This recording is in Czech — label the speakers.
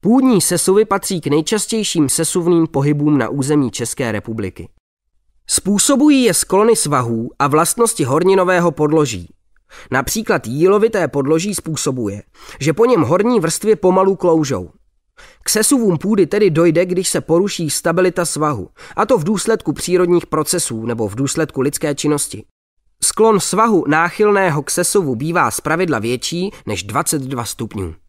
Speaker 1: Půdní sesuvy patří k
Speaker 2: nejčastějším sesuvným pohybům na území České republiky. Způsobují je sklony svahů a vlastnosti horninového podloží. Například jílovité podloží způsobuje, že po něm horní vrstvy pomalu kloužou. K sesuvům půdy tedy dojde, když se poruší stabilita svahu, a to v důsledku přírodních procesů nebo v důsledku lidské činnosti. Sklon svahu náchylného k sesuvu bývá zpravidla
Speaker 1: větší než 22 stupňů.